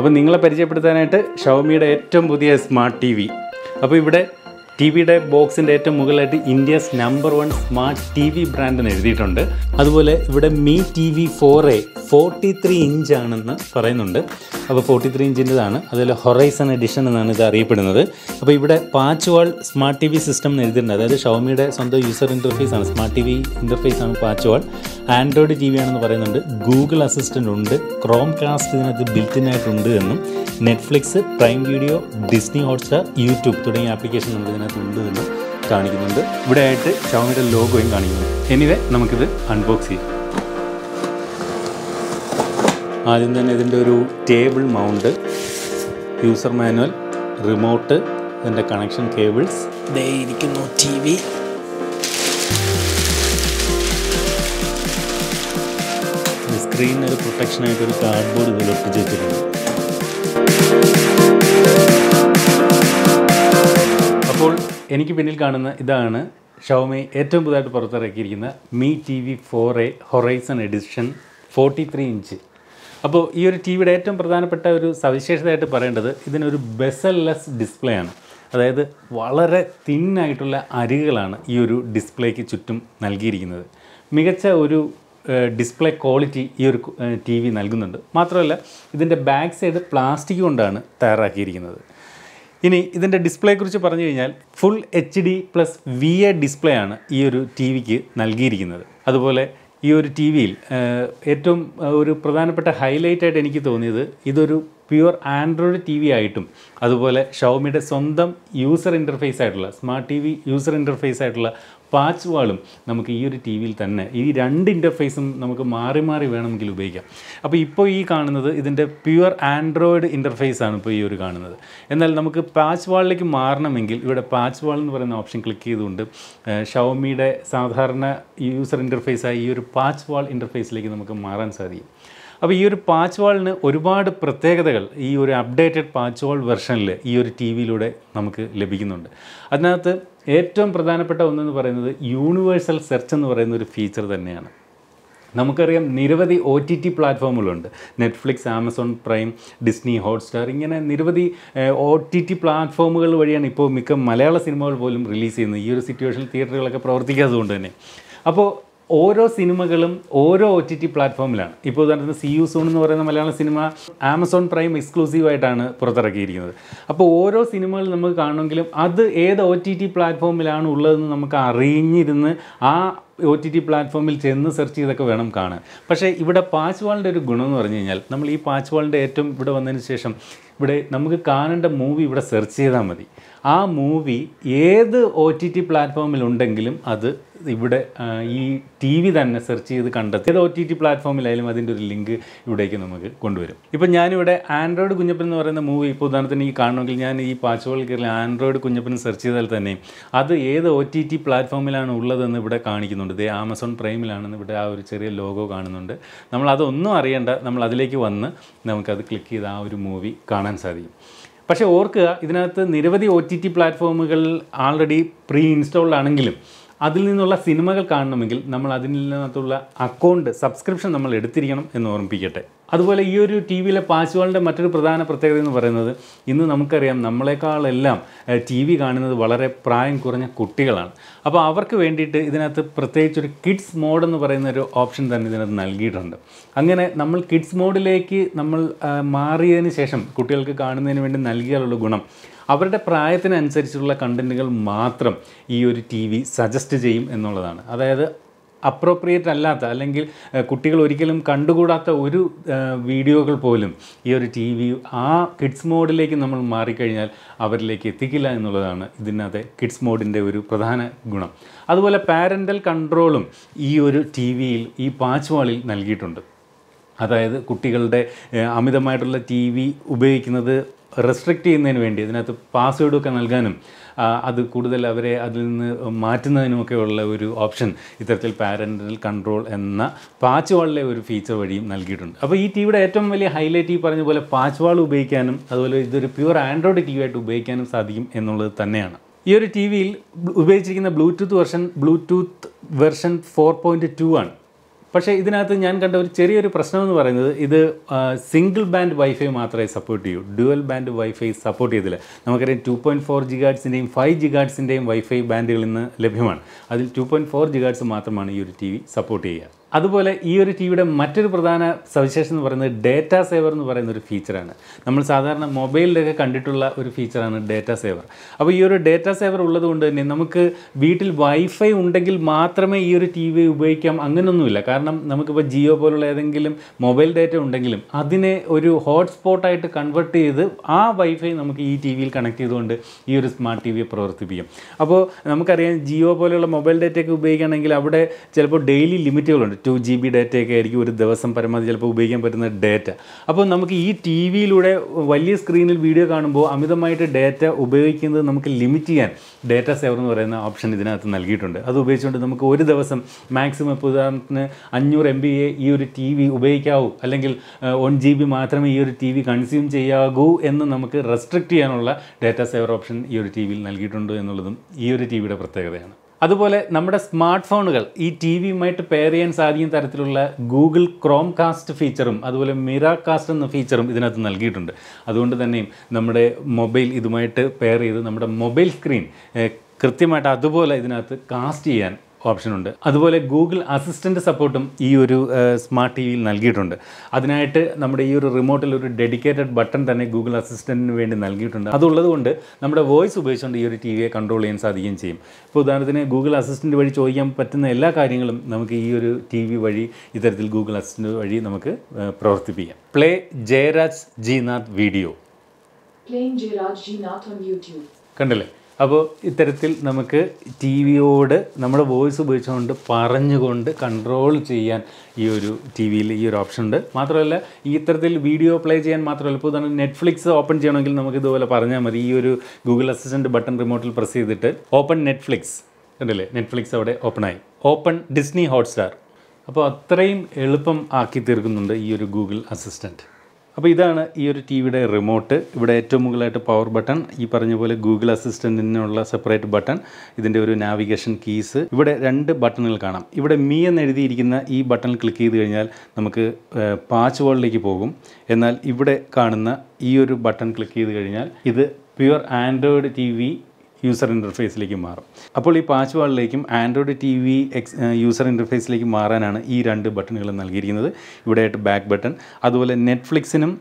അപ്പോൾ നിങ്ങളെ പരിചയപ്പെടുത്താനായിട്ട് ഷവമിയുടെ ഏറ്റവും പുതിയ സ്മാർട്ട് ടി വി അപ്പോൾ ഇവിടെ ടി വിയുടെ ബോക്സിൻ്റെ ഏറ്റവും മുകളിലായിട്ട് India's number one smart T V ബ്രാൻഡിന് എഴുതിയിട്ടുണ്ട് അതുപോലെ ഇവിടെ Mi T V four A forty three ഇഞ്ചാണെന്ന് പറയുന്നുണ്ട് അപ്പോൾ ഫോർട്ടി ത്രീ ഇഞ്ചിൻ്റെതാണ് അതുപോലെ ഹൊറൈസൺ എഡിഷൻ എന്നാണ് ഇത് അറിയപ്പെടുന്നത് അപ്പോൾ ഇവിടെ PatchWall smart T V system എന്ന് എഴുതിയിട്ടുണ്ട് അതായത് ഷോമിയുടെ സ്വന്തം യൂസർ ഇൻ്റർഫേസ് ആണ് സ്മാർട്ട് ടി വി ഇൻ്റർഫേസ് ആണ് PatchWall Android T V ആണെന്ന് പറയുന്നുണ്ട് ഗൂഗിൾ അസിസ്റ്റൻ്റ് ഉണ്ട് ക്രോം കാസ്റ്റ് ഇതിനകത്ത് ആയിട്ടുണ്ട് എന്നും Netflix Prime Video Disney Hotstar YouTube തുടങ്ങിയ ആപ്ലിക്കേഷൻ നമുക്ക് ഇതിനകത്ത് ഉണ്ട് എന്നും കാണിക്കുന്നുണ്ട് ആയിട്ട് ഷോമിയുടെ ലോഗോയും കാണിക്കുന്നുണ്ട് എനിവേ നമുക്കിത് അൺബോക്സ് ചെയ്യാം ആദ്യം തന്നെ ഇതിൻ്റെ ഒരു table mount user manual remote ഇതിൻ്റെ കണക്ഷൻ കേബിൾസ് ദേ ഇരിക്കുന്നു ടി വി സ്ക്രീനിന് ഒരു പ്രൊട്ടക്ഷനായിട്ട് ഒരു കാർഡ്ബോർഡ് ഇതിൽ ഒട്ടിച്ചിട്ടുണ്ട് അപ്പോൾ എനിക്ക് പിന്നിൽ കാണുന്ന ഇതാണ് ഷൗമി ഏറ്റവും പുതുതായിട്ട് പുറത്തിറക്കിയിരിക്കുന്ന Mi T V four A horizon edition forty three inch അപ്പോൾ ഈ ഒരു ടി വിയുടെ ഏറ്റവും പ്രധാനപ്പെട്ട ഒരു സവിശേഷതയായിട്ട് പറയേണ്ടത് ഇതിനൊരു ബെസൽലെസ് ഡിസ്പ്ലേ ആണ് അതായത് വളരെ തിന്നായിട്ടുള്ള അരികുകളാണ് ഈ ഒരു ഡിസ്പ്ലേക്ക് ചുറ്റും നൽകിയിരിക്കുന്നത് മികച്ച ഒരു ഡിസ്പ്ലേ ക്വാളിറ്റി ഈ ഒരു ടി വി നൽകുന്നുണ്ട് മാത്രമല്ല ഇതിൻ്റെ ബാക്ക് സൈഡ് പ്ലാസ്റ്റിക് കൊണ്ടാണ് തയ്യാറാക്കിയിരിക്കുന്നത് ഇനി ഇതിൻ്റെ ഡിസ്പ്ലേയെക്കുറിച്ച് പറഞ്ഞു കഴിഞ്ഞാൽ full H D plus V A display ആണ് ഈ ഒരു ടി വിക്ക് നൽകിയിരിക്കുന്നത് അതുപോലെ ഈ ഒരു ടി വിയിൽ ഏറ്റവും ഒരു പ്രധാനപ്പെട്ട ഹൈലൈറ്റ് ആയിട്ട് എനിക്ക് തോന്നിയത് ഇതൊരു പ്യുവർ ആൻഡ്രോയിഡ് ടി വി ആയിട്ടും അതുപോലെ ഷൗമിയുടെ സ്വന്തം യൂസർ ഇൻ്റർഫേസ് ആയിട്ടുള്ള smart T V user interface ആയിട്ടുള്ള പാച്ച് വാളും നമുക്ക് ഈ ഒരു ടി വിയിൽ തന്നെ ഈ രണ്ട് ഇൻ്റർഫേസും നമുക്ക് മാറി മാറി വേണമെങ്കിൽ ഉപയോഗിക്കാം അപ്പോൾ ഇപ്പോൾ ഈ കാണുന്നത് ഇതിൻ്റെ പ്യുവർ ആൻഡ്രോയിഡ് ഇൻ്റർഫേസ് ആണ് ഇപ്പോൾ ഈ ഒരു കാണുന്നത് എന്നാൽ നമുക്ക് പാച്ച് വാളിലേക്ക് മാറണമെങ്കിൽ ഇവിടെ പാച്ച് വാൾ എന്ന് പറയുന്ന ഓപ്ഷൻ ക്ലിക്ക് ചെയ്തുകൊണ്ട് ഷവമിയുടെ സാധാരണ യൂസർ ഇൻ്റർഫേസായ ഈ ഒരു പാച്ച് വാൾ ഇൻ്റർഫേസിലേക്ക് നമുക്ക് മാറാൻ സാധിക്കും അപ്പോൾ ഈ ഒരു പാച്ച് വാളിന് ഒരുപാട് പ്രത്യേകതകൾ ഈ ഒരു അപ്ഡേറ്റഡ് പാച്ച് വാൾ വെർഷനിൽ ഈ ഒരു ടി വിയിലൂടെ നമുക്ക് ലഭിക്കുന്നുണ്ട് അതിനകത്ത് ഏറ്റവും പ്രധാനപ്പെട്ട ഒന്നെന്ന് പറയുന്നത് യൂണിവേഴ്സൽ സെർച്ച് എന്ന് പറയുന്ന ഒരു ഫീച്ചർ തന്നെയാണ് നമുക്കറിയാം നിരവധി ഒ ടി ടി പ്ലാറ്റ്ഫോമുകളുണ്ട് Netflix Amazon Prime Disney Hotstar ഇങ്ങനെ നിരവധി ഒ ടി ടി പ്ലാറ്റ്ഫോമുകൾ വഴിയാണ് ഇപ്പോൾ മിക്ക മലയാള സിനിമകൾ പോലും റിലീസ് ചെയ്യുന്നത് ഈ ഒരു സിറ്റുവേഷനിൽ തിയേറ്ററുകളൊക്കെ പ്രവർത്തിക്കാത്തതുകൊണ്ട് തന്നെ അപ്പോൾ ഓരോ സിനിമകളും ഓരോ ഒ ടി ടി പ്ലാറ്റ്ഫോമിലാണ് ഇപ്പോൾ ഉദാഹരണത്തിന് സി യു സോൺ എന്ന് പറയുന്ന മലയാള സിനിമ ആമസോൺ പ്രൈം എക്സ്ക്ലൂസീവായിട്ടാണ് പുറത്തിറക്കിയിരിക്കുന്നത് അപ്പോൾ ഓരോ സിനിമകൾ നമുക്ക് കാണുമെങ്കിലും അത് ഏത് ഒ ടി ടി പ്ലാറ്റ്ഫോമിലാണ് ഉള്ളതെന്ന് നമുക്ക് അറിഞ്ഞിരുന്ന് ആ ഒ ടി ടി പ്ലാറ്റ്ഫോമിൽ ചെന്ന് സെർച്ച് ചെയ്തൊക്കെ വേണം കാണാൻ പക്ഷേ ഇവിടെ പാച്ച് വാളിൻ്റെ ഒരു ഗുണം എന്ന് പറഞ്ഞു കഴിഞ്ഞാൽ നമ്മൾ ഈ പാച്ച് വാളിൻ്റെ ഏറ്റവും ഇവിടെ വന്നതിന് ശേഷം ഇവിടെ നമുക്ക് കാണേണ്ട മൂവി ഇവിടെ സെർച്ച് ചെയ്താൽ മതി ആ മൂവി ഏത് ഒ ടി ടി പ്ലാറ്റ്ഫോമിലുണ്ടെങ്കിലും അത് ഇവിടെ ഈ ടി വി തന്നെ സെർച്ച് ചെയ്ത് കണ്ടെത്തി ഏത് ഒ ടി ടി പ്ലാറ്റ്ഫോമിലായാലും അതിൻ്റെ ഒരു ലിങ്ക് ഇവിടേക്ക് നമുക്ക് കൊണ്ടുവരും ഇപ്പം ഞാനിവിടെ ആൻഡ്രോയിഡ് കുഞ്ഞപ്പൻ എന്ന് പറയുന്ന മൂവി ഇപ്പോൾ ഉദാഹരണത്തിന് ഈ കാണണമെങ്കിൽ ഞാൻ ഈ പാച്ചോളിൽ കയറി ആൻഡ്രോയിഡ് കുഞ്ഞപ്പൻ സെർച്ച് ചെയ്താൽ തന്നെ അത് ഏത് ഒ ടി ടി പ്ലാറ്റ്ഫോമിലാണ് ഉള്ളതെന്ന് ഇവിടെ കാണിക്കുന്നുണ്ട് ഇതേ ആമസോൺ പ്രൈമിലാണെന്ന് ഇവിടെ ആ ഒരു ചെറിയ ലോഗോ കാണുന്നുണ്ട് നമ്മൾ അതൊന്നും അറിയേണ്ട നമ്മൾ അതിലേക്ക് വന്ന് നമുക്കത് ക്ലിക്ക് ചെയ്ത് ആ ഒരു മൂവി കാണാൻ സാധിക്കും പക്ഷേ ഓർക്കുക ഇതിനകത്ത് നിരവധി ഒ ടി ടി പ്ലാറ്റ്ഫോമുകൾ ആൾറെഡി പ്രീ ഇൻസ്റ്റോൾഡ് ആണെങ്കിലും അതിൽ നിന്നുള്ള സിനിമകൾ കാണണമെങ്കിൽ നമ്മൾ അതിനകത്തുള്ള അക്കൗണ്ട് സബ്സ്ക്രിപ്ഷൻ നമ്മൾ എടുത്തിരിക്കണം എന്ന് ഓർമ്മിപ്പിക്കട്ടെ അതുപോലെ ഈ ഒരു ടി വിയിലെ പാശ്വാളിൻ്റെ മറ്റൊരു പ്രധാന പ്രത്യേകത എന്ന് പറയുന്നത് ഇന്ന് നമുക്കറിയാം നമ്മളെക്കാളെല്ലാം ടി വി കാണുന്നത് വളരെ പ്രായം കുറഞ്ഞ കുട്ടികളാണ് അപ്പോൾ അവർക്ക് വേണ്ടിയിട്ട് ഇതിനകത്ത് പ്രത്യേകിച്ച് ഒരു കിഡ്സ് മോഡ് എന്ന് പറയുന്ന ഒരു ഓപ്ഷൻ തന്നെ ഇതിനകത്ത് നൽകിയിട്ടുണ്ട് അങ്ങനെ നമ്മൾ കിഡ്സ് മോഡിലേക്ക് നമ്മൾ മാറിയതിന് ശേഷം കുട്ടികൾക്ക് കാണുന്നതിന് വേണ്ടി നൽകിയാലുള്ള ഗുണം അവരുടെ പ്രായത്തിനനുസരിച്ചുള്ള കണ്ടൻറ്റുകൾ മാത്രം ഈ ഒരു ടി വി സജസ്റ്റ് ചെയ്യും എന്നുള്ളതാണ് അതായത് അപ്രോപ്രിയേറ്റ് അല്ലാത്ത അല്ലെങ്കിൽ കുട്ടികൾ ഒരിക്കലും കണ്ടുകൂടാത്ത ഒരു വീഡിയോകൾ പോലും ഈ ഒരു ടി വി ആ കിഡ്സ് മോഡിലേക്ക് നമ്മൾ മാറിക്കഴിഞ്ഞാൽ അവരിലേക്ക് എത്തിക്കില്ല എന്നുള്ളതാണ് ഇതിനകത്ത് കിഡ്സ് മോഡിൻ്റെ ഒരു പ്രധാന ഗുണം അതുപോലെ പാരൻ്റൽ കൺട്രോളും ഈ ഒരു ടി വിയിൽ ഈ പാച്ച് വാളിൽ നൽകിയിട്ടുണ്ട് അതായത് കുട്ടികളുടെ അമിതമായിട്ടുള്ള ടി വി ഉപയോഗിക്കുന്നത് റെസ്ട്രിക്റ്റ് ചെയ്യുന്നതിന് വേണ്ടി അതിനകത്ത് പാസ്വേഡൊക്കെ നൽകാനും അത് കൂടുതൽ അവരെ അതിൽ നിന്ന് മാറ്റുന്നതിനുമൊക്കെയുള്ള ഒരു ഓപ്ഷൻ ഇത്തരത്തിൽ പാരൻ്റൽ കൺട്രോൾ എന്ന പാച്ച് വാളിലെ ഒരു ഫീച്ചർ വഴിയും നൽകിയിട്ടുണ്ട് അപ്പോൾ ഈ വിയുടെ ഏറ്റവും വലിയ ഹൈലൈറ്റ് ഈ പറഞ്ഞ പോലെ പാച്ച് വാൾ ഉപയോഗിക്കാനും അതുപോലെ ഇതൊരു പ്യുവർ ആൻഡ്രോയിഡ് ടി വി ആയിട്ട് ഉപയോഗിക്കാനും സാധിക്കും എന്നുള്ളത് തന്നെയാണ് ഈ ഒരു ടി വിയിൽ ഉപയോഗിച്ചിരിക്കുന്ന Bluetooth version Bluetooth version four point two ആണ് പക്ഷേ ഇതിനകത്ത് ഞാൻ കണ്ട ഒരു ചെറിയൊരു പ്രശ്നം എന്ന് പറയുന്നത് ഇത് സിംഗിൾ ബാൻഡ് വൈഫൈ മാത്രമേ സപ്പോർട്ട് ചെയ്യൂ ഡ്യുവൽ ബാൻഡ് വൈഫൈ സപ്പോർട്ട് ചെയ്തില്ല നമുക്കറിയാം ടു പോയിൻറ്റ് ഫോർ ജിഗാഡ്സിൻ്റെയും ഫൈവ് ജിഗാഡ്സിൻ്റെയും വൈഫൈ ബാൻഡുകളിൽ നിന്ന് ലഭ്യമാണ് അതിൽ ടു പോയിൻറ്റ് ഫോർ ജിഗാഡ്സ് മാത്രമാണ് ഈ ഒരു ടി വി സപ്പോർട്ട് ചെയ്യുക അതുപോലെ ഈ ഒരു ടി വിയുടെ മറ്റൊരു പ്രധാന സവിശേഷം എന്ന് പറയുന്നത് ഡേറ്റ സേവർ എന്ന് പറയുന്ന ഒരു ഫീച്ചറാണ് നമ്മൾ സാധാരണ മൊബൈലിലൊക്കെ കണ്ടിട്ടുള്ള ഒരു ഫീച്ചറാണ് ഡേറ്റ സേവർ അപ്പോൾ ഈ ഒരു ഡേറ്റ സേവർ ഉള്ളതുകൊണ്ട് തന്നെ നമുക്ക് വീട്ടിൽ വൈഫൈ ഉണ്ടെങ്കിൽ മാത്രമേ ഈ ഒരു ടി വി ഉപയോഗിക്കാം അങ്ങനെയൊന്നുമില്ല കാരണം നമുക്കിപ്പോൾ ജിയോ പോലുള്ള ഏതെങ്കിലും മൊബൈൽ ഡേറ്റ ഉണ്ടെങ്കിലും അതിനെ ഒരു ഹോട്ട്സ്പോട്ടായിട്ട് കൺവേർട്ട് ചെയ്ത് ആ വൈഫൈ നമുക്ക് ഈ ടി വിയിൽ കണക്ട് ചെയ്തുകൊണ്ട് ഈ ഒരു സ്മാർട്ട് ടി വിയെ പ്രവർത്തിപ്പിക്കും അപ്പോൾ നമുക്കറിയാം ജിയോ പോലെയുള്ള മൊബൈൽ ഡേറ്റയൊക്കെ ഉപയോഗിക്കുകയാണെങ്കിൽ അവിടെ ചിലപ്പോൾ ഡെയിലി ലിമിറ്റുകളുണ്ട് ടു ജി ബി ഡേറ്റയൊക്കെ ആയിരിക്കും ഒരു ദിവസം പരമാവധി ചിലപ്പോൾ ഉപയോഗിക്കാൻ പറ്റുന്ന ഡേറ്റ അപ്പോൾ നമുക്ക് ഈ ടി വിയിലൂടെ വലിയ സ്ക്രീനിൽ വീഡിയോ കാണുമ്പോൾ അമിതമായിട്ട് ഡേറ്റ ഉപയോഗിക്കുന്നത് നമുക്ക് ലിമിറ്റ് ചെയ്യാൻ ഡേറ്റ സേവർ എന്ന് പറയുന്ന ഓപ്ഷൻ ഇതിനകത്ത് നൽകിയിട്ടുണ്ട് അത് ഉപയോഗിച്ചുകൊണ്ട് നമുക്ക് ഒരു ദിവസം മാക്സിമം ഇപ്പോൾ ഉദാഹരണത്തിന് അഞ്ഞൂറ് എം ബി ഈ ഒരു ടി വി ഉപയോഗിക്കാവൂ അല്ലെങ്കിൽ വൺ ജി ബി മാത്രമേ ഈ ഒരു ടി വി കൺസ്യൂം ചെയ്യാകൂ എന്ന് നമുക്ക് റെസ്ട്രിക്റ്റ് ചെയ്യാനുള്ള ഡേറ്റ സേവർ ഓപ്ഷൻ ഈ ഒരു ടി വിയിൽ നൽകിയിട്ടുണ്ട് എന്നുള്ളതും ഈ ഒരു ടി വിയുടെ പ്രത്യേകതയാണ് അതുപോലെ നമ്മുടെ സ്മാർട്ട് ഫോണുകൾ ഈ ടി വിയുമായിട്ട് പെയർ ചെയ്യാൻ സാധിക്കുന്ന തരത്തിലുള്ള ഗൂഗിൾ ക്രോം കാസ്റ്റ് ഫീച്ചറും അതുപോലെ മിറ കാസ്റ്റ് എന്ന ഫീച്ചറും ഇതിനകത്ത് നൽകിയിട്ടുണ്ട് അതുകൊണ്ട് തന്നെയും നമ്മുടെ മൊബൈൽ ഇതുമായിട്ട് പെയർ ചെയ്ത് നമ്മുടെ മൊബൈൽ സ്ക്രീൻ കൃത്യമായിട്ട് അതുപോലെ ഇതിനകത്ത് കാസ്റ്റ് ചെയ്യാൻ ഓപ്ഷനുണ്ട് അതുപോലെ ഗൂഗിൾ അസിസ്റ്റൻ്റ് സപ്പോർട്ടും ഈ ഒരു സ്മാർട്ട് ടി വിയിൽ നൽകിയിട്ടുണ്ട് അതിനായിട്ട് നമ്മുടെ ഈ ഒരു റിമോട്ടിൽ ഒരു ഡെഡിക്കേറ്റഡ് ബട്ടൺ തന്നെ ഗൂഗിൾ അസിസ്റ്റൻറ്റിന് വേണ്ടി നൽകിയിട്ടുണ്ട് കൊണ്ട് നമ്മുടെ വോയിസ് ഉപയോഗിച്ചുകൊണ്ട് ഈ ഒരു ടി വിയെ കൺട്രോൾ ചെയ്യാൻ സാധിക്കുകയും ചെയ്യും ഇപ്പോൾ ഉദാഹരണത്തിന് ഗൂഗിൾ അസിസ്റ്റൻ്റ് വഴി ചോദിക്കാൻ പറ്റുന്ന എല്ലാ കാര്യങ്ങളും നമുക്ക് ഈ ഒരു ടി വി വഴി ഇത്തരത്തിൽ ഗൂഗിൾ അസിസ്റ്റൻ്റ് വഴി നമുക്ക് പ്രവർത്തിപ്പിക്കാം പ്ലേ ജയരാജ് ജിനാഥ് വീഡിയോ കണ്ടില്ലേ അപ്പോൾ ഇത്തരത്തിൽ നമുക്ക് ടി വിയോട് നമ്മുടെ വോയിസ് ഉപയോഗിച്ചുകൊണ്ട് പറഞ്ഞുകൊണ്ട് കൺട്രോൾ ചെയ്യാൻ ഈ ഒരു ടി വിയിൽ ഈ ഒരു ഓപ്ഷൻ ഉണ്ട് മാത്രമല്ല ഈ ഇത്തരത്തിൽ വീഡിയോ പ്ലേ ചെയ്യാൻ മാത്രമല്ല ഇപ്പോൾ തന്നെ നെറ്റ്ഫ്ലിക്സ് ഓപ്പൺ ചെയ്യണമെങ്കിൽ നമുക്ക് ഇതുപോലെ പറഞ്ഞാൽ മതി ഈ ഒരു ഗൂഗിൾ അസിസ്റ്റൻറ്റ് ബട്ടൺ റിമോട്ടിൽ പ്രസ് ചെയ്തിട്ട് ഓപ്പൺ നെറ്റ്ഫ്ലിക്സ് കണ്ടില്ലേ നെറ്റ്ഫ്ലിക്സ് അവിടെ ഓപ്പണായി ഓപ്പൺ ഡിസ്നി ഹോട്ട്സ്റ്റാർ അപ്പോൾ അത്രയും എളുപ്പം ആക്കി തീർക്കുന്നുണ്ട് ഈ ഒരു ഗൂഗിൾ അസിസ്റ്റൻറ്റ് അപ്പോൾ ഇതാണ് ഈ ഒരു ടി വിയുടെ റിമോട്ട് ഇവിടെ ഏറ്റവും മുകളിലായിട്ട് പവർ ബട്ടൺ ഈ പറഞ്ഞ പോലെ ഗൂഗിൾ അസിസ്റ്റൻറ്റിനുള്ള സെപ്പറേറ്റ് ബട്ടൺ ഇതിൻ്റെ ഒരു നാവിഗേഷൻ കീസ് ഇവിടെ രണ്ട് ബട്ടണുകൾ കാണാം ഇവിടെ മീ എന്ന് എഴുതിയിരിക്കുന്ന ഈ ബട്ടൺ ക്ലിക്ക് ചെയ്ത് കഴിഞ്ഞാൽ നമുക്ക് പാച്ച് വേൾഡിലേക്ക് പോകും എന്നാൽ ഇവിടെ കാണുന്ന ഈ ഒരു ബട്ടൺ ക്ലിക്ക് ചെയ്ത് കഴിഞ്ഞാൽ ഇത് pure Android T V user ഇൻ്റർഫേസിലേക്ക് മാറും അപ്പോൾ ഈ പാച്ച് വാളിലേക്കും Android T V X user ഇൻ്റർഫേസിലേക്ക് മാറാനാണ് ഈ രണ്ട് ബട്ടണുകൾ നൽകിയിരിക്കുന്നത് ഇവിടെയായിട്ട് ബാക്ക് ബട്ടൺ അതുപോലെ നെറ്റ്ഫ്ലിക്സിനും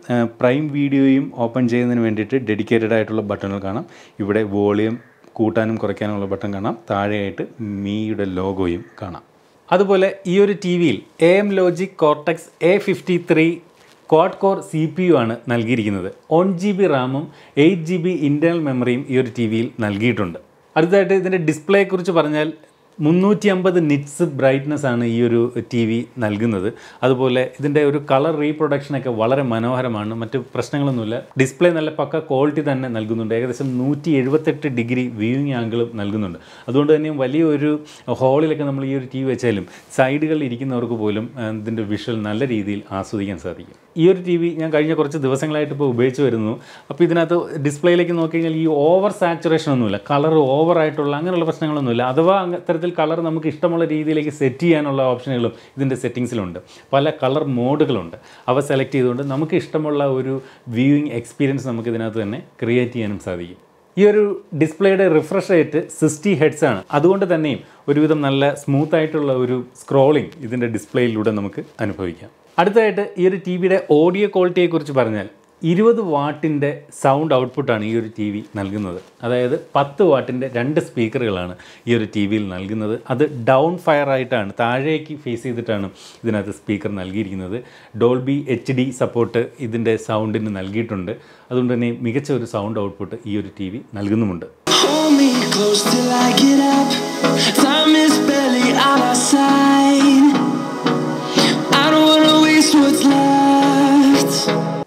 പ്രൈം വീഡിയോയും ഓപ്പൺ ചെയ്യുന്നതിന് വേണ്ടിയിട്ട് ഡെഡിക്കേറ്റഡ് ആയിട്ടുള്ള ബട്ടണുകൾ കാണാം ഇവിടെ വോളിയം കൂട്ടാനും കുറയ്ക്കാനുമുള്ള ബട്ടൺ കാണാം താഴെയായിട്ട് മീയുടെ ലോഗോയും കാണാം അതുപോലെ ഈ ഒരു ടി വിയിൽ A M logic cortex A fifty three quad core C P U ആണ് നൽകിയിരിക്കുന്നത് വൺ ജി ബി റാമും എയ്റ്റ് ജി ബി ഇൻറ്റേർണൽ മെമ്മറിയും ഈ ഒരു ടി വിയിൽ നൽകിയിട്ടുണ്ട് അടുത്തതായിട്ട് ഇതിൻ്റെ ഡിസ്പ്ലേയെക്കുറിച്ച് പറഞ്ഞാൽ മുന്നൂറ്റി അമ്പത് നിറ്റ്സ് ബ്രൈറ്റ്നെസ് ആണ് ഈ ഒരു ടി വി നൽകുന്നത് അതുപോലെ ഇതിൻ്റെ ഒരു കളർ റീപ്രൊഡക്ഷനൊക്കെ വളരെ മനോഹരമാണ് മറ്റ് പ്രശ്നങ്ങളൊന്നുമില്ല ഡിസ്പ്ലേ നല്ല പക്ക ക്വാളിറ്റി തന്നെ നൽകുന്നുണ്ട് ഏകദേശം നൂറ്റി എഴുപത്തെട്ട് ഡിഗ്രി വ്യൂയിങ് ആംഗിളും നൽകുന്നുണ്ട് അതുകൊണ്ട് തന്നെ വലിയൊരു ഹാളിലൊക്കെ നമ്മൾ ഈ ഒരു ടി വി വെച്ചാലും സൈഡുകളിൽ ഇരിക്കുന്നവർക്ക് പോലും ഇതിൻ്റെ വിഷ്വൽ നല്ല രീതിയിൽ ആസ്വദിക്കാൻ സാധിക്കും ഈ ഒരു ടി വി ഞാൻ കഴിഞ്ഞ കുറച്ച് ദിവസങ്ങളായിട്ട് ഇപ്പോൾ ഉപയോഗിച്ച് വരുന്നു അപ്പോൾ ഇതിനകത്ത് ഡിസ്പ്ലേയിലേക്ക് നോക്കി കഴിഞ്ഞാൽ ഈ ഓവർ സാച്ചുറേഷൻ ഒന്നുമില്ല കളർ ഓവറായിട്ടുള്ള അങ്ങനെയുള്ള പ്രശ്നങ്ങളൊന്നുമില്ല അഥവാ അത്തരത്തിൽ അല്ലെങ്കിൽ കളർ നമുക്ക് ഇഷ്ടമുള്ള രീതിയിലേക്ക് സെറ്റ് ചെയ്യാനുള്ള ഓപ്ഷനുകളും ഇതിൻ്റെ സെറ്റിങ്സിലുണ്ട് പല കളർ മോഡുകളുണ്ട് അവ സെലക്ട് ചെയ്തുകൊണ്ട് നമുക്ക് ഇഷ്ടമുള്ള ഒരു വ്യൂയിങ് എക്സ്പീരിയൻസ് നമുക്ക് ഇതിനകത്ത് തന്നെ ക്രിയേറ്റ് ചെയ്യാനും സാധിക്കും ഈ ഒരു ഡിസ്പ്ലേയുടെ റിഫ്രഷ് റേറ്റ് സിക്സ്റ്റി ഹെഡ്സ് ആണ് അതുകൊണ്ട് തന്നെയും ഒരുവിധം നല്ല സ്മൂത്ത് ആയിട്ടുള്ള ഒരു സ്ക്രോളിംഗ് ഇതിൻ്റെ ഡിസ്പ്ലേയിലൂടെ നമുക്ക് അനുഭവിക്കാം അടുത്തതായിട്ട് ഈ ഒരു ടി വിയുടെ ഓഡിയോ ക്വാളിറ്റിയെക്കുറിച്ച് പറഞ്ഞാൽ ഇരുപത് വാട്ടിൻ്റെ സൗണ്ട് ഔട്ട്പുട്ടാണ് ഈ ഒരു ടി വി നൽകുന്നത് അതായത് പത്ത് വാട്ടിൻ്റെ രണ്ട് സ്പീക്കറുകളാണ് ഈ ഒരു ടി വിയിൽ നൽകുന്നത് അത് ഡൗൺ ഫയർ ആയിട്ടാണ് താഴേക്ക് ഫേസ് ചെയ്തിട്ടാണ് ഇതിനകത്ത് സ്പീക്കർ നൽകിയിരിക്കുന്നത് ഡോൾബി എച്ച് ഡി സപ്പോർട്ട് ഇതിൻ്റെ സൗണ്ടിന് നൽകിയിട്ടുണ്ട് അതുകൊണ്ട് തന്നെ മികച്ച ഒരു സൗണ്ട് ഔട്ട്പുട്ട് ഈ ഒരു ടി വി നൽകുന്നുമുണ്ട്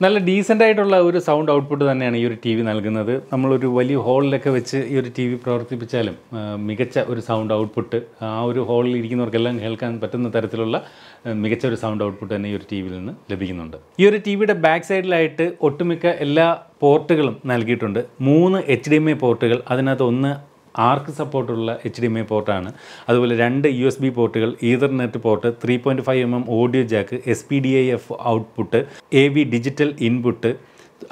നല്ല ഡീസൻ്റ് ആയിട്ടുള്ള ഒരു സൗണ്ട് ഔട്ട്പുട്ട് തന്നെയാണ് ഈ ഒരു ടി വി നൽകുന്നത് നമ്മളൊരു വലിയ ഹോളിലൊക്കെ വെച്ച് ഈ ഒരു ടി വി പ്രവർത്തിപ്പിച്ചാലും മികച്ച ഒരു സൗണ്ട് ഔട്ട്പുട്ട് ആ ഒരു ഹോളിൽ ഇരിക്കുന്നവർക്കെല്ലാം കേൾക്കാൻ പറ്റുന്ന തരത്തിലുള്ള മികച്ച ഒരു സൗണ്ട് ഔട്ട്പുട്ട് തന്നെ ഈ ഒരു ടി വിയിൽ നിന്ന് ലഭിക്കുന്നുണ്ട് ഈ ഒരു ടി വിയുടെ ബാക്ക് സൈഡിലായിട്ട് ഒട്ടുമിക്ക എല്ലാ പോർട്ടുകളും നൽകിയിട്ടുണ്ട് മൂന്ന് എച്ച് ഡി എം ഐ പോർട്ടുകൾ അതിനകത്ത് ഒന്ന് ആർക്ക് സപ്പോർട്ടുള്ള എച്ച് ഡി എം ഐ പോർട്ടാണ് അതുപോലെ രണ്ട് യു എസ് ബി പോർട്ടുകൾ ethernet port three point five M M audio jack S P D I F output A V digital input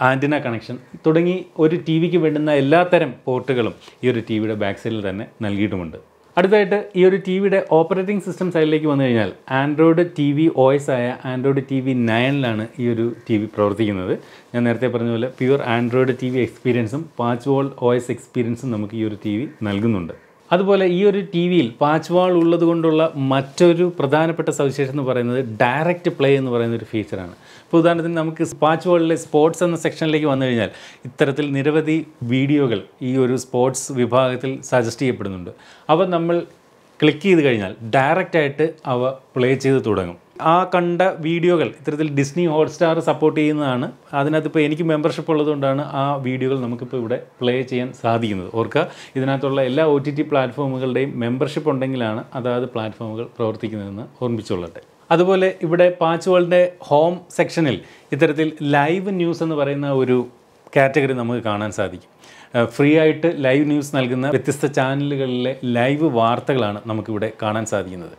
antenna connection തുടങ്ങി ഒരു ടി വിക്ക് വേണ്ടുന്ന എല്ലാത്തരം പോർട്ടുകളും ഈ ഒരു ടി വിയുടെ ബാക്ക് സൈഡിൽ തന്നെ നൽകിയിട്ടുമുണ്ട് അടുത്തായിട്ട് ഈ ഒരു ടി വിയുടെ ഓപ്പറേറ്റിംഗ് സിസ്റ്റം സൈഡിലേക്ക് വന്നു കഴിഞ്ഞാൽ Android T V O S ആയ ആൻഡ്രോയിഡ് ടി വി നയനിലാണ് ഈ ഒരു ടി വി പ്രവർത്തിക്കുന്നത് ഞാൻ നേരത്തെ പറഞ്ഞ പോലെ പ്യുവർ ആൻഡ്രോയിഡ് ടി വി എക്സ്പീരിയൻസും പാച്ച് വോൾഡ് ഒ എസ് എക്സ്പീരിയൻസും നമുക്ക് ഈ ഒരു ടി വി നൽകുന്നുണ്ട് അതുപോലെ ഈ ഒരു ടി വിയിൽ പാച്ച് വാൾ ഉള്ളത് കൊണ്ടുള്ള മറ്റൊരു പ്രധാനപ്പെട്ട സവിശേഷം എന്ന് പറയുന്നത് ഡയറക്റ്റ് പ്ലേ എന്ന് പറയുന്ന ഒരു ഫീച്ചറാണ് ഇപ്പോൾ ഉദാഹരണത്തിന് നമുക്ക് പാച്ച് വാളിലെ സ്പോർട്സ് എന്ന സെക്ഷനിലേക്ക് വന്നു കഴിഞ്ഞാൽ ഇത്തരത്തിൽ നിരവധി വീഡിയോകൾ ഈ ഒരു സ്പോർട്സ് വിഭാഗത്തിൽ സജസ്റ്റ് ചെയ്യപ്പെടുന്നുണ്ട് അപ്പോൾ നമ്മൾ ക്ലിക്ക് ചെയ്ത് കഴിഞ്ഞാൽ ഡയറക്റ്റായിട്ട് അവ പ്ലേ ചെയ്ത് തുടങ്ങും ആ കണ്ട വീഡിയോകൾ ഇത്തരത്തിൽ ഡിസ്നി ഹോട്ട്സ്റ്റാർ സപ്പോർട്ട് ചെയ്യുന്നതാണ് അതിനകത്തിപ്പോൾ എനിക്ക് മെമ്പർഷിപ്പ് ഉള്ളതുകൊണ്ടാണ് ആ വീഡിയോകൾ നമുക്കിപ്പോൾ ഇവിടെ പ്ലേ ചെയ്യാൻ സാധിക്കുന്നത് ഓർക്കുക ഇതിനകത്തുള്ള എല്ലാ ഒ ടി ടി പ്ലാറ്റ്ഫോമുകളുടെയും മെമ്പർഷിപ്പ് ഉണ്ടെങ്കിലാണ് അതായത് പ്ലാറ്റ്ഫോമുകൾ പ്രവർത്തിക്കുന്നതെന്ന് ഓർമ്മിച്ചുകൊള്ളട്ടെ അതുപോലെ ഇവിടെ പാച്ച് വേൾഡിൻ്റെ ഹോം സെക്ഷനിൽ ഇത്തരത്തിൽ ലൈവ് ന്യൂസ് എന്ന് പറയുന്ന ഒരു കാറ്റഗറി നമുക്ക് കാണാൻ സാധിക്കും ഫ്രീ ആയിട്ട് ലൈവ് ന്യൂസ് നൽകുന്ന വ്യത്യസ്ത ചാനലുകളിലെ ലൈവ് വാർത്തകളാണ് നമുക്കിവിടെ കാണാൻ സാധിക്കുന്നത്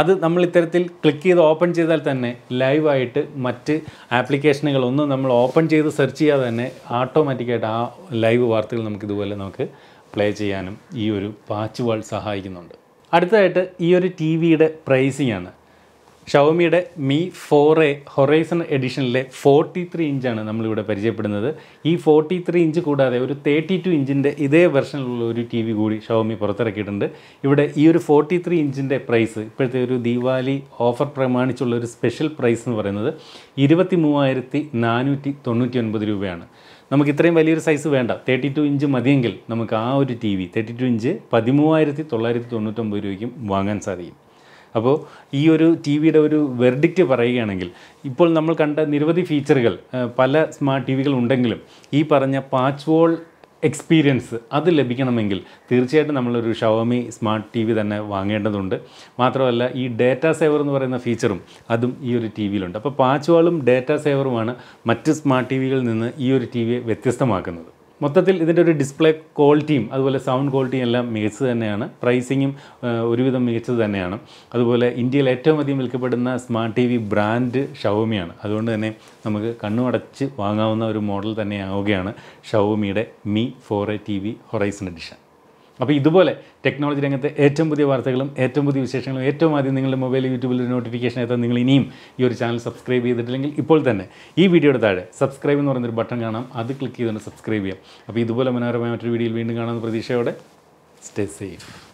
അത് നമ്മൾ ഇത്തരത്തിൽ ക്ലിക്ക് ചെയ്ത് ഓപ്പൺ ചെയ്താൽ തന്നെ ലൈവായിട്ട് മറ്റ് ആപ്ലിക്കേഷനുകളൊന്നും നമ്മൾ ഓപ്പൺ ചെയ്ത് സെർച്ച് ചെയ്യാതെ തന്നെ ഓട്ടോമാറ്റിക്കായിട്ട് ആ ലൈവ് വാർത്തകൾ നമുക്ക് ഇതുപോലെ നമുക്ക് പ്ലേ ചെയ്യാനും ഈ ഒരു പാച്ച് വാൾ സഹായിക്കുന്നുണ്ട് അടുത്തതായിട്ട് ഈ ഒരു ടി വിയുടെ പ്രൈസിംഗ് ആണ് ഷവമിയുടെ മി ഫോർ എ ഹൊറൈസൺ എഡിഷനിലെ ഫോർട്ടി ത്രീ ഇഞ്ചാണ് നമ്മളിവിടെ പരിചയപ്പെടുന്നത് ഈ ഫോർട്ടി ത്രീ ഇഞ്ച് കൂടാതെ ഒരു തേർട്ടി ടു ഇഞ്ചിൻ്റെ ഇതേ വെർഷനിലുള്ള ഒരു ടി വി കൂടി ഷവമി പുറത്തിറക്കിയിട്ടുണ്ട് ഇവിടെ ഈ ഒരു ഫോർട്ടി ത്രീ ഇഞ്ചിൻ്റെ പ്രൈസ് ഇപ്പോഴത്തെ ഒരു ദീപാവലി ഓഫർ പ്രമാണിച്ചുള്ള ഒരു സ്പെഷ്യൽ പ്രൈസ് എന്ന് പറയുന്നത് ഇരുപത്തി മൂവായിരത്തി നാനൂറ്റി തൊണ്ണൂറ്റി ഒൻപത് രൂപയാണ് നമുക്ക് ഇത്രയും വലിയൊരു സൈസ് വേണ്ട തേർട്ടി ടു ഇഞ്ച് മതിയെങ്കിൽ നമുക്ക് ആ ഒരു T V thirty two inch പതിമൂവായിരത്തി തൊള്ളായിരത്തി തൊണ്ണൂറ്റൊമ്പത് രൂപയ്ക്കും വാങ്ങാൻ സാധിക്കും അപ്പോൾ ഈ ഒരു ടി വിയുടെ ഒരു വെർഡിക്റ്റ് പറയുകയാണെങ്കിൽ ഇപ്പോൾ നമ്മൾ കണ്ട നിരവധി ഫീച്ചറുകൾ പല സ്മാർട്ട് ടി വികൾ ഉണ്ടെങ്കിലും ഈ പറഞ്ഞ പാച്ച് വോൾ എക്സ്പീരിയൻസ് അത് ലഭിക്കണമെങ്കിൽ തീർച്ചയായിട്ടും നമ്മളൊരു ഷവമി സ്മാർട്ട് ടി വി തന്നെ വാങ്ങേണ്ടതുണ്ട് മാത്രമല്ല ഈ ഡേറ്റ സേവർ എന്ന് പറയുന്ന ഫീച്ചറും അതും ഈ ഒരു ടി വിയിലുണ്ട് അപ്പോൾ വാളും ഡേറ്റ സേവറുമാണ് മറ്റ് സ്മാർട്ട് ടി വികളിൽ നിന്ന് ഈ ഒരു ടി വിയെ വ്യത്യസ്തമാക്കുന്നത് മൊത്തത്തിൽ ഇതിൻ്റെ ഒരു ഡിസ്പ്ലേ ക്വാളിറ്റിയും അതുപോലെ സൗണ്ട് ക്വാളിറ്റിയും എല്ലാം മികച്ചത് തന്നെയാണ് പ്രൈസിങ്ങും ഒരുവിധം മികച്ചത് തന്നെയാണ് അതുപോലെ ഇന്ത്യയിൽ ഏറ്റവും അധികം വിൽക്കപ്പെടുന്ന സ്മാർട്ട് ടി വി ബ്രാൻഡ് ഷവോമിയാണ് അതുകൊണ്ട് തന്നെ നമുക്ക് കണ്ണുമടച്ച് വാങ്ങാവുന്ന ഒരു മോഡൽ തന്നെയാവുകയാണ് ഷവോമിയുടെ Mi four A T V horizon edition അപ്പോൾ ഇതുപോലെ ടെക്നോളജി രംഗത്ത് ഏറ്റവും പുതിയ വാർത്തകളും ഏറ്റവും പുതിയ വിശേഷങ്ങളും ഏറ്റവും ആദ്യം നിങ്ങളുടെ മൊബൈൽ യൂട്യൂബിൽ ഒരു നോട്ടിഫിക്കേഷൻ എത്താൻ നിങ്ങൾ ഇനിയും ഈ ഒരു ചാനൽ സബ്സ്ക്രൈബ് ചെയ്തിട്ടില്ലെങ്കിൽ ഇപ്പോൾ തന്നെ ഈ വീഡിയോയുടെ താഴെ സബ്സ്ക്രൈബ് എന്ന് പറയുന്നൊരു ബട്ടൺ കാണാം അത് ക്ലിക്ക് ചെയ്തുകൊണ്ട് സബ്സ്ക്രൈബ് ചെയ്യാം അപ്പോൾ ഇതുപോലെ മനോഹരമായ മറ്റൊരു വീഡിയോയിൽ വീണ്ടും കാണാമെന്ന് പ്രതീക്ഷയോടെ സ്റ്റേ സേഫ്